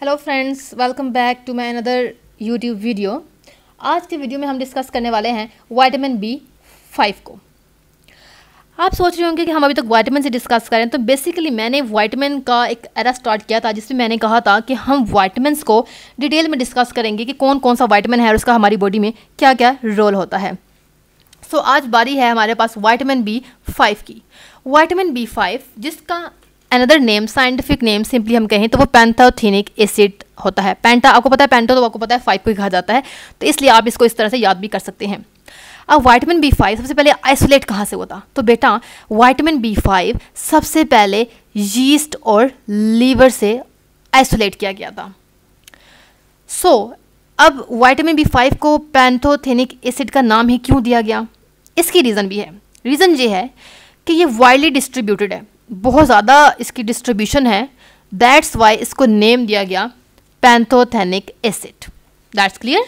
hello friends welcome back to my another YouTube video आज के video में हम डिस्कस करने वाले हैं वाइटामिन बी फाइव को आप सोच रहे होंगे कि हम अभी तक वाइटामिन से डिस्कस करें तो बेसिकली मैंने वाइटामिन का एक एरा स्टार्ट किया था जिसमें मैंने कहा था कि हम वाइटमिनस को डिटेल में डिस्कस करेंगे कि कौन कौन सा वाइटामिन है और उसका हमारी बॉडी में क्या क्या रोल होता है सो so, आज बारी है हमारे पास वाइटामिन बी फाइव की वाइटामिन बी फाइव जिसका another name scientific name simply हम कहें तो वो पैंथाथिनिक एसिड होता है पैंटा आपको पता है पैंटो तो आपको पता है फाइव को ही कहा जाता है तो इसलिए आप इसको इस तरह से याद भी कर सकते हैं अब वाइटमिन बी फाइव सबसे पहले आइसोलेट कहाँ से होता तो बेटा वाइटमिन बी फाइव सबसे पहले यीस्ट और लीवर से आइसोलेट किया गया था सो so, अब वाइटामिन बी फाइव को पैंथोथेनिक एसिड का नाम ही क्यों दिया गया इसकी रीज़न भी है रीज़न ये है कि ये वाइडली डिस्ट्रीब्यूटेड है बहुत ज़्यादा इसकी डिस्ट्रीब्यूशन है दैट्स वाई इसको नेम दिया गया पैंथोथेनिक एसिड दैट्स क्लियर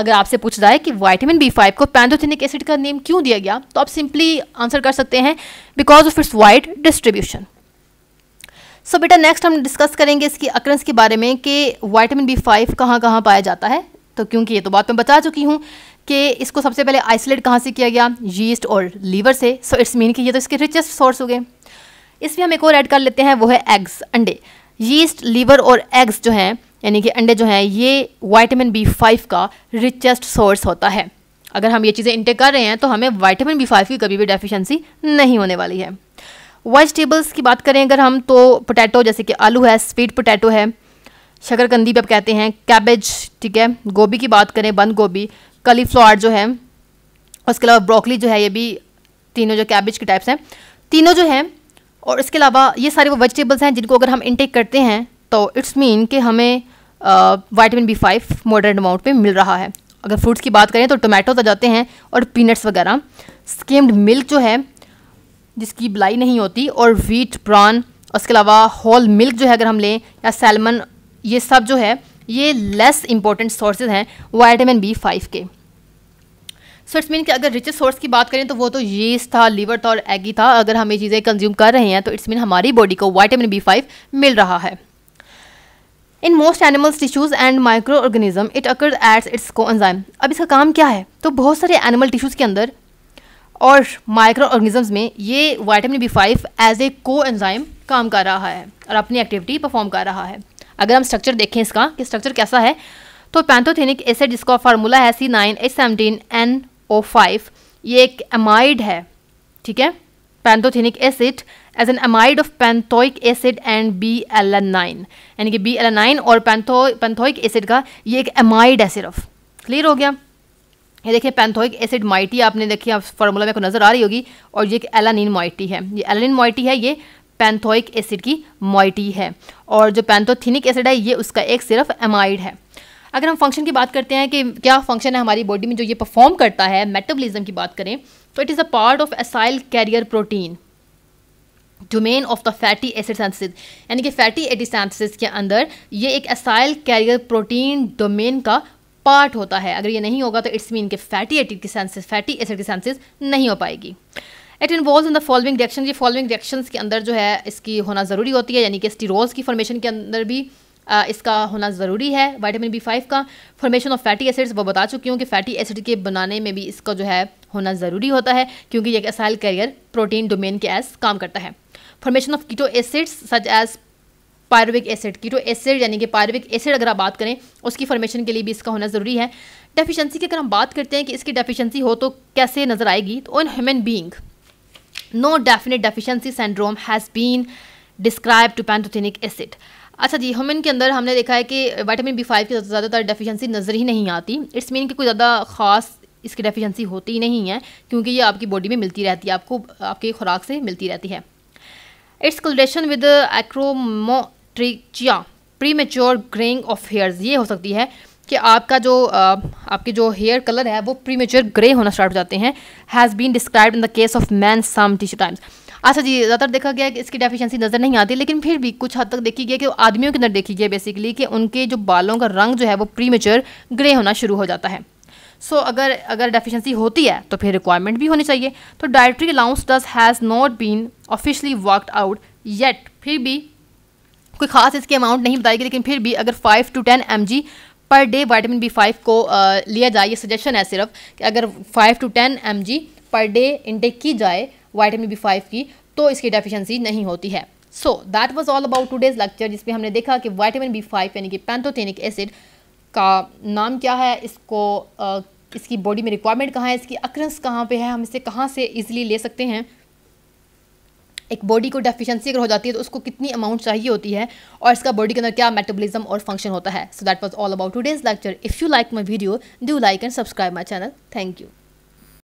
अगर आपसे पूछ रहा है कि वाइटामिन बी फाइव को पैंथोथेनिक एसिड का नेम क्यों दिया गया तो आप सिंपली आंसर कर सकते हैं because of its wide distribution so बेटा नेक्स्ट हम डिस्कस करेंगे इसकी अक्रंस के बारे में कि वाइटामिन बी फाइव कहाँ कहाँ पाया जाता है तो क्योंकि ये तो बात मैं बता चुकी हूँ कि इसको सबसे पहले आइसोलेट कहाँ से किया गया यीस्ट और लीवर से सो इट्स मीन कि ये तो इसके रिचेस्ट सोर्स हो गए इसमें हम एक और ऐड कर लेते हैं वो है एग्स अंडे यीस्ट लीवर और एग्स जो हैं यानी कि अंडे जो हैं ये वाइटामिन बी फाइव का रिचेस्ट सोर्स होता है अगर हम ये चीज़ें इंटेक कर रहे हैं तो हमें वाइटामिन बी फाइव की कभी भी डेफिशिएंसी नहीं होने वाली है वेजिटेबल्स की बात करें अगर हम तो पोटैटो जैसे कि आलू है स्वीट पोटैटो है शकरकंदी भी आप कहते हैं कैबेज ठीक है गोभी की बात करें बंद गोभी कलीफ्लावर जो है उसके अलावा ब्रोकली जो है ये भी तीनों जो कैबेज के टाइप्स हैं तीनों जो हैं और इसके अलावा ये सारे वो वेजिटेबल्स हैं जिनको अगर हम इनटेक करते हैं तो इट्स मीन कि हमें vitamin B five moderate amount में मिल रहा है अगर फ्रूट्स की बात करें तो टोमेटोज आ जाते हैं और पीनट्स वगैरह स्कीम्ड मिल्क जो है जिसकी बलाई नहीं होती और वीट प्रॉन उसके अलावा होल मिल्क जो है अगर हम लें या सैलमन ये सब जो है ये लेस इंपॉर्टेंट सोर्सेज हैं वाइटामिन बी फाइव के सो इट्स मीन कि अगर रिचेस्ट सोर्स की बात करें तो वो तो यीस्ट था लीवर था और एगी था अगर हम ये चीज़ें कंज्यूम कर रहे हैं तो इट्स मीन हमारी बॉडी को वाइटामिन बी फाइव मिल रहा है in most animals tissues and microorganism it occurs its coenzyme अब इसका काम क्या है तो बहुत सारे एनिमल टिश्यूज़ के अंदर और माइक्रो ऑर्गेनिजम्स में ये vitamin B five as a coenzyme काम कर रहा है और अपनी एक्टिविटी परफॉर्म कर रहा है अगर हम स्ट्रक्चर देखें इसका कि स्ट्रक्चर कैसा है तो पैंथोथेनिक एसिड जिसका फार्मूला है C nine H seventeen N O five ये एक एमाइड है ठीक है pantothenic acid as an amide of pantoic acid and B L N nine यानी कि बी एल एन नाइन और पैंथो पैंथोइक एसिड का ये एक एमाइड है सिर्फ क्लियर हो गया ये देखिए पैंथोइक एसिड माइटी आपने देखिए आप फार्मूला में को नज़र आ रही होगी और ये एक एलानिन माइटी है ये एलानिन माइटी है ये पैंथोइक एसिड की मॉइटी है और जो पैंथोथिनिक एसिड है ये उसका एक सिर्फ एमाइड है अगर हम फंक्शन की बात करते हैं कि क्या फंक्शन है हमारी बॉडी में जो ये परफॉर्म करता है मेटाबॉलिज्म की बात करें तो it is a part of acyl carrier protein domain of the fatty acid synthesis यानी कि फैटी एसिड सेंसिस के अंदर ये एक असाइल कैरियर प्रोटीन डोमेन का पार्ट होता है अगर ये नहीं होगा तो इट्स मीन के फैटी एसिड की सेंसिस फैटी एसिड की सेंसिस नहीं हो पाएगी it involve in the following reaction ये फॉलोइंग रिएक्शन के अंदर जो है इसकी होना ज़रूरी होती है यानी कि स्टीरोल्स की फॉर्मेशन के अंदर भी आ, इसका होना ज़रूरी है वाइटामिन बी फाइव का फॉर्मेशन ऑफ फैटी एसिड्स वो बता चुकी हूँ कि फ़ैटी एसिड के बनाने में भी इसका जो है होना ज़रूरी होता है क्योंकि ये असाइल कैरियर प्रोटीन डोमेन के एस काम करता है formation of keto acids such as pyruvic acid keto acid यानी कि पायरविक एसिड अगर आप बात करें उसकी फॉर्मेशन के लिए भी इसका होना ज़रूरी है डेफिशिएंसी की अगर हम बात करते हैं कि इसकी डेफिशिएंसी हो तो कैसे नज़र आएगी तो in human being no definite deficiency syndrome has been describe to pantothenic acid अच्छा जी ह्यूमन के अंदर हमने देखा है कि वाइटामिन बी फाइव की ज़्यादातर डेफिशिएंसी नज़र ही नहीं आती इट्स मीन कि कोई ज़्यादा ख़ास इसकी डेफिशिएंसी होती ही नहीं है क्योंकि ये आपकी बॉडी में मिलती रहती है आपको आपकी खुराक से मिलती रहती है its correlation with achromotrichia premature greying of hairs ये हो सकती है कि आपका जो आपके जो हेयर कलर है वो प्री मेच्योर ग्रे होना स्टार्ट हो जाते हैं has been describe in the case of man some teacher times अच्छा जी ज़्यादातर देखा गया कि इसकी डेफिशिएंसी नज़र नहीं आती लेकिन फिर भी कुछ हद तक देखी गई कि आदमियों के अंदर देखी गई बेसिकली कि उनके जो बालों का रंग जो है वो प्री ग्रे होना शुरू हो जाता है सो so, अगर अगर डेफिशिएंसी होती है तो फिर रिक्वायरमेंट भी होनी चाहिए तो dietary allowance does has not been officially worked out yet फिर भी कोई खास इसकी अमाउंट नहीं बताएगी लेकिन फिर भी अगर five to ten M per day vitamin B five को आ, लिया जाए ये सजेशन है सिर्फ कि अगर five to ten M per day intake की जाए वाइटामिन बी फाइव की तो इसकी डेफिशिएंसी नहीं होती है so that was all about today's lecture जिसमें हमने देखा कि वाइटामिन बी फाइव यानी कि पैंथोथेनिक एसिड का नाम क्या है इसको आ, इसकी बॉडी में रिक्वायरमेंट कहाँ है इसकी अक्रंस कहाँ पे है हम इसे कहाँ से ईजिली ले सकते हैं एक बॉडी को डेफिशिएंसी अगर हो जाती है तो उसको कितनी अमाउंट चाहिए होती है और इसका बॉडी के अंदर क्या मेटाबॉलिज्म और फंक्शन होता है so that was all about today's lecture if you like my video do like and subscribe my channel thank you